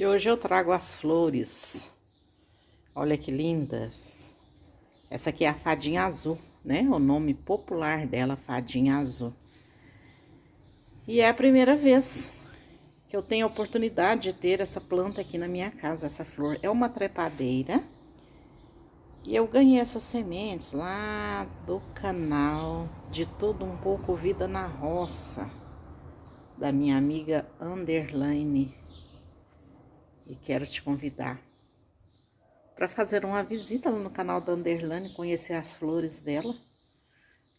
E hoje eu trago as flores. Olha que lindas. Essa aqui é a fadinha azul, né? O nome popular dela, fadinha azul. E é a primeira vez que eu tenho a oportunidade de ter essa planta aqui na minha casa, essa flor. É uma trepadeira. E eu ganhei essas sementes lá do canal de Tudo Um Pouco Vida na Roça, da minha amiga Underline e quero te convidar para fazer uma visita no canal da Underlane, conhecer as flores dela.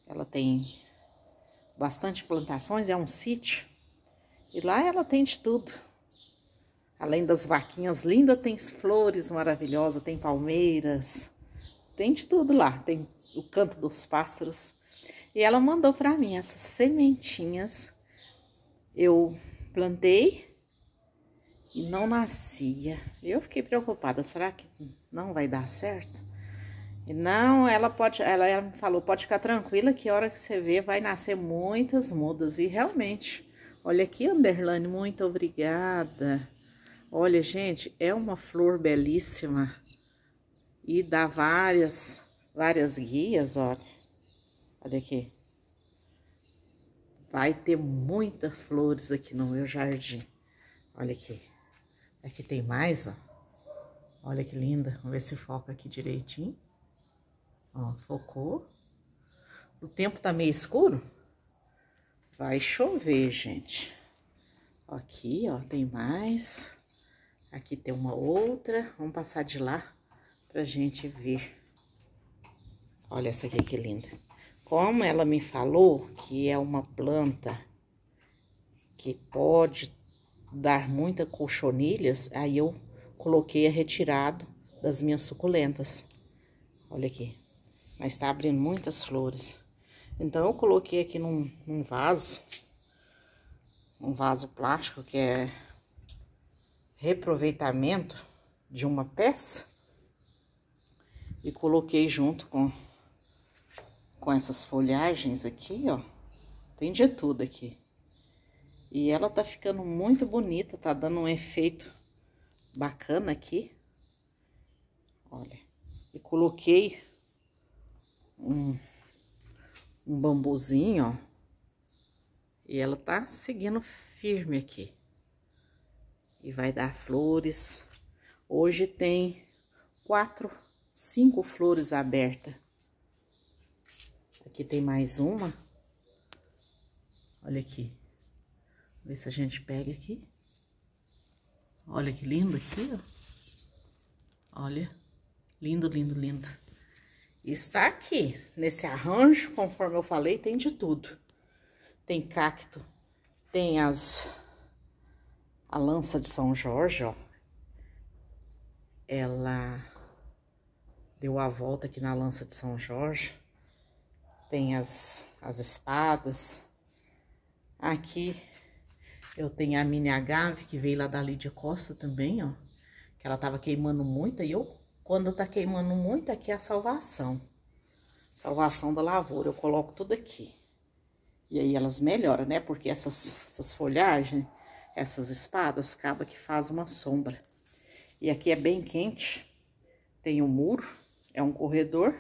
Ela tem bastante plantações, é um sítio. E lá ela tem de tudo. Além das vaquinhas lindas, tem flores maravilhosas, tem palmeiras, tem de tudo lá. Tem o canto dos pássaros. E ela mandou para mim essas sementinhas. Eu plantei e não nascia. Eu fiquei preocupada, será que não vai dar certo? E não, ela pode, ela, ela me falou, pode ficar tranquila que a hora que você vê vai nascer muitas mudas. E realmente, olha aqui, Underline, muito obrigada. Olha, gente, é uma flor belíssima e dá várias, várias guias, olha. Olha aqui. Vai ter muitas flores aqui no meu jardim. Olha aqui. Aqui é tem mais, ó. Olha que linda. Vamos ver se foca aqui direitinho. Ó, focou. O tempo tá meio escuro. Vai chover, gente. Aqui, ó, tem mais. Aqui tem uma outra. Vamos passar de lá pra gente ver. Olha essa aqui que linda. Como ela me falou que é uma planta que pode dar muita colchonilhas, aí eu coloquei a retirado das minhas suculentas. Olha aqui. Mas tá abrindo muitas flores. Então, eu coloquei aqui num, num vaso, um vaso plástico que é reaproveitamento de uma peça. E coloquei junto com, com essas folhagens aqui, ó. Tem de tudo aqui. E ela tá ficando muito bonita, tá dando um efeito bacana aqui. Olha, e coloquei um, um bambuzinho, ó. E ela tá seguindo firme aqui. E vai dar flores. Hoje tem quatro, cinco flores abertas. Aqui tem mais uma. Olha aqui. Ver se a gente pega aqui. Olha que lindo aqui, ó. Olha. Lindo, lindo, lindo. Está aqui, nesse arranjo, conforme eu falei, tem de tudo. Tem cacto, tem as... A lança de São Jorge, ó. Ela deu a volta aqui na lança de São Jorge. Tem as, as espadas. Aqui eu tenho a mini agave, que veio lá da Lídia Costa também, ó. Que ela tava queimando muito, e eu, quando tá queimando muito, aqui é a salvação. Salvação da lavoura, eu coloco tudo aqui. E aí elas melhoram, né? Porque essas, essas folhagens, essas espadas, acaba que faz uma sombra. E aqui é bem quente, tem um muro, é um corredor.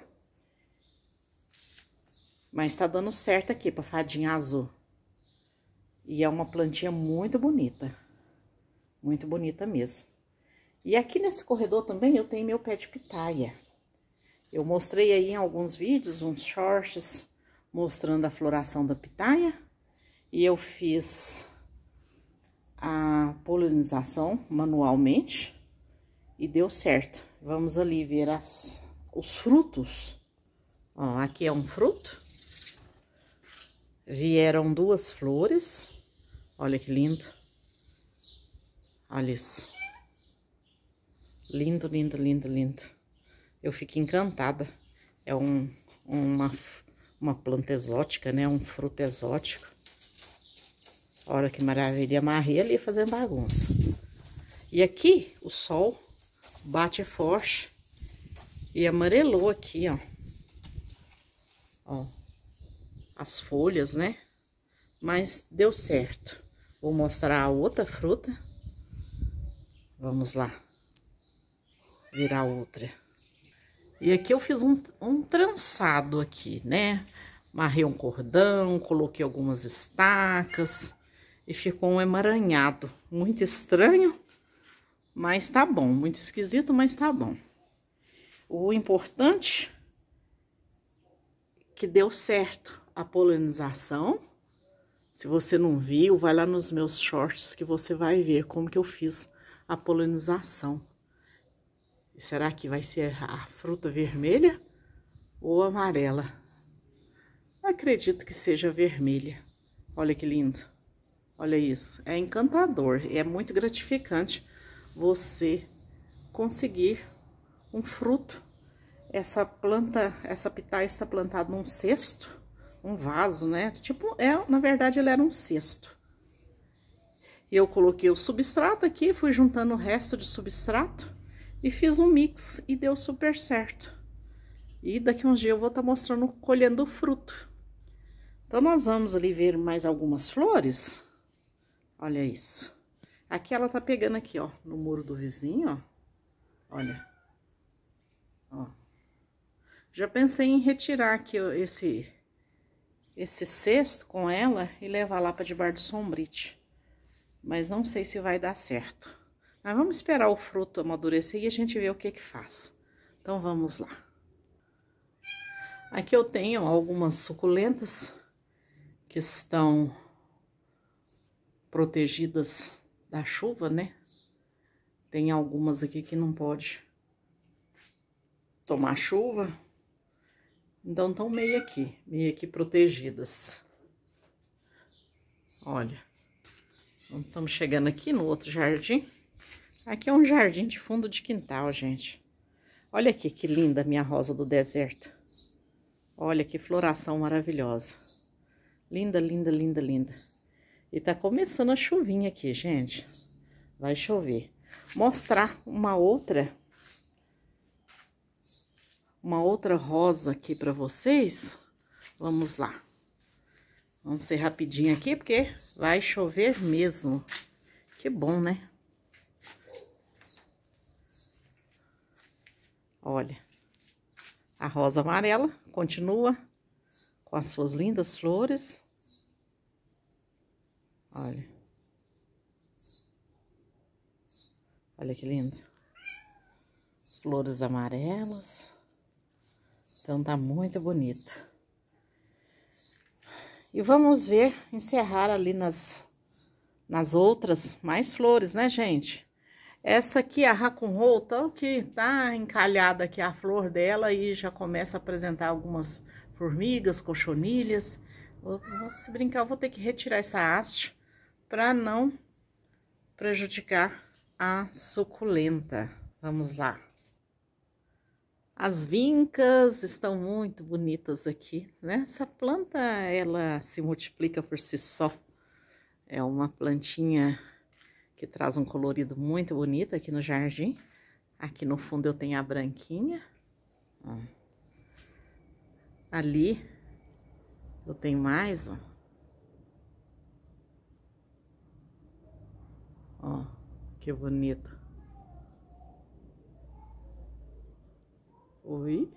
Mas tá dando certo aqui pra fadinha azul. E é uma plantinha muito bonita. Muito bonita mesmo. E aqui nesse corredor também eu tenho meu pé de pitaia. Eu mostrei aí em alguns vídeos, uns shorts, mostrando a floração da pitaia. E eu fiz a polinização manualmente e deu certo. Vamos ali ver as, os frutos. Ó, aqui é um fruto. Vieram duas flores. Olha que lindo. Olha isso. Lindo, lindo, lindo, lindo. Eu fico encantada. É um, uma, uma planta exótica, né? Um fruto exótico. Olha que maravilha. Amarrei ali fazendo bagunça. E aqui o sol bate forte e amarelou aqui, ó. Ó, as folhas, né? Mas deu certo. Vou mostrar a outra fruta. Vamos lá. Virar outra. E aqui eu fiz um, um trançado aqui, né? Marrei um cordão, coloquei algumas estacas e ficou um emaranhado. Muito estranho, mas tá bom. Muito esquisito, mas tá bom. O importante é que deu certo a polinização se você não viu, vai lá nos meus shorts que você vai ver como que eu fiz a polinização. E será que vai ser a fruta vermelha ou amarela? Acredito que seja vermelha. Olha que lindo. Olha isso. É encantador e é muito gratificante você conseguir um fruto. Essa planta, essa pitaia está plantada num cesto um vaso, né? Tipo, é, na verdade, ele era um cesto. E eu coloquei o substrato aqui, fui juntando o resto de substrato e fiz um mix e deu super certo. E daqui a uns dias eu vou estar tá mostrando colhendo o fruto. Então, nós vamos ali ver mais algumas flores. Olha isso. Aqui ela tá pegando aqui, ó, no muro do vizinho, ó. Olha. Ó. Já pensei em retirar aqui esse esse cesto com ela e levar lá para debaixo do sombrite. Mas não sei se vai dar certo. Mas vamos esperar o fruto amadurecer e a gente vê o que que faz. Então vamos lá. Aqui eu tenho algumas suculentas que estão protegidas da chuva, né? Tem algumas aqui que não pode tomar chuva, então, estão meio aqui, meio aqui protegidas. Olha. estamos chegando aqui no outro jardim. Aqui é um jardim de fundo de quintal, gente. Olha aqui que linda minha rosa do deserto. Olha que floração maravilhosa. Linda, linda, linda, linda. E tá começando a chuvinha aqui, gente. Vai chover. Mostrar uma outra uma outra rosa aqui para vocês. Vamos lá. Vamos ser rapidinho aqui, porque vai chover mesmo. Que bom, né? Olha, a rosa amarela continua com as suas lindas flores. Olha. Olha que lindo. Flores amarelas. Então, tá muito bonito. E vamos ver, encerrar ali nas, nas outras, mais flores, né, gente? Essa aqui, a Racunhol, tá aqui, tá encalhada aqui a flor dela e já começa a apresentar algumas formigas, cochonilhas. Vou, se brincar, vou ter que retirar essa haste para não prejudicar a suculenta. Vamos lá. As vincas estão muito bonitas aqui, né? Essa planta, ela se multiplica por si só. É uma plantinha que traz um colorido muito bonito aqui no jardim. Aqui no fundo eu tenho a branquinha. Ó. Ali eu tenho mais, ó. Ó, que bonito. Oi?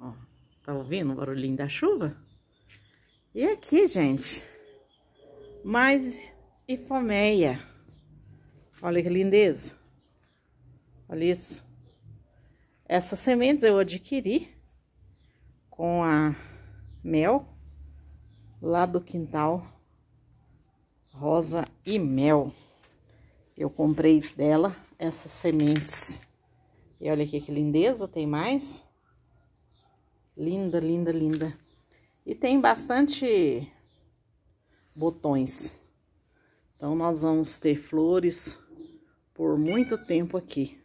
Ó, tá ouvindo o barulhinho da chuva? E aqui, gente? Mais ifomeia. Olha que lindeza. Olha isso. Essas sementes eu adquiri com a mel lá do quintal Rosa e Mel. Eu comprei dela essas sementes. E olha aqui que lindeza, tem mais. Linda, linda, linda. E tem bastante botões. Então, nós vamos ter flores por muito tempo aqui.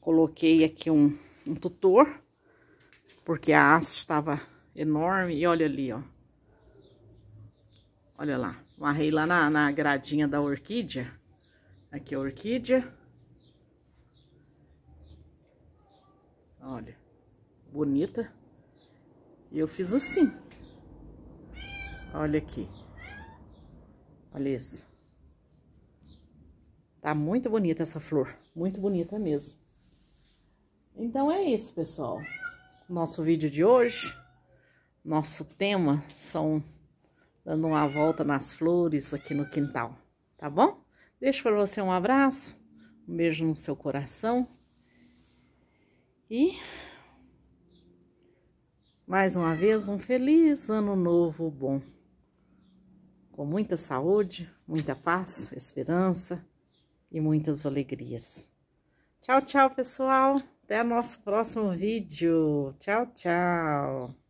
Coloquei aqui um, um tutor, porque a haste estava enorme. E olha ali, ó. Olha lá, marrei lá na, na gradinha da orquídea. Aqui é a orquídea. Olha, bonita. E eu fiz assim. Olha aqui. Olha isso. Tá muito bonita essa flor. Muito bonita mesmo. Então é isso, pessoal. Nosso vídeo de hoje. Nosso tema são dando uma volta nas flores aqui no quintal, tá bom? Deixo para você um abraço, um beijo no seu coração e mais uma vez um feliz ano novo bom. Com muita saúde, muita paz, esperança e muitas alegrias. Tchau, tchau, pessoal. Até nosso próximo vídeo. Tchau, tchau.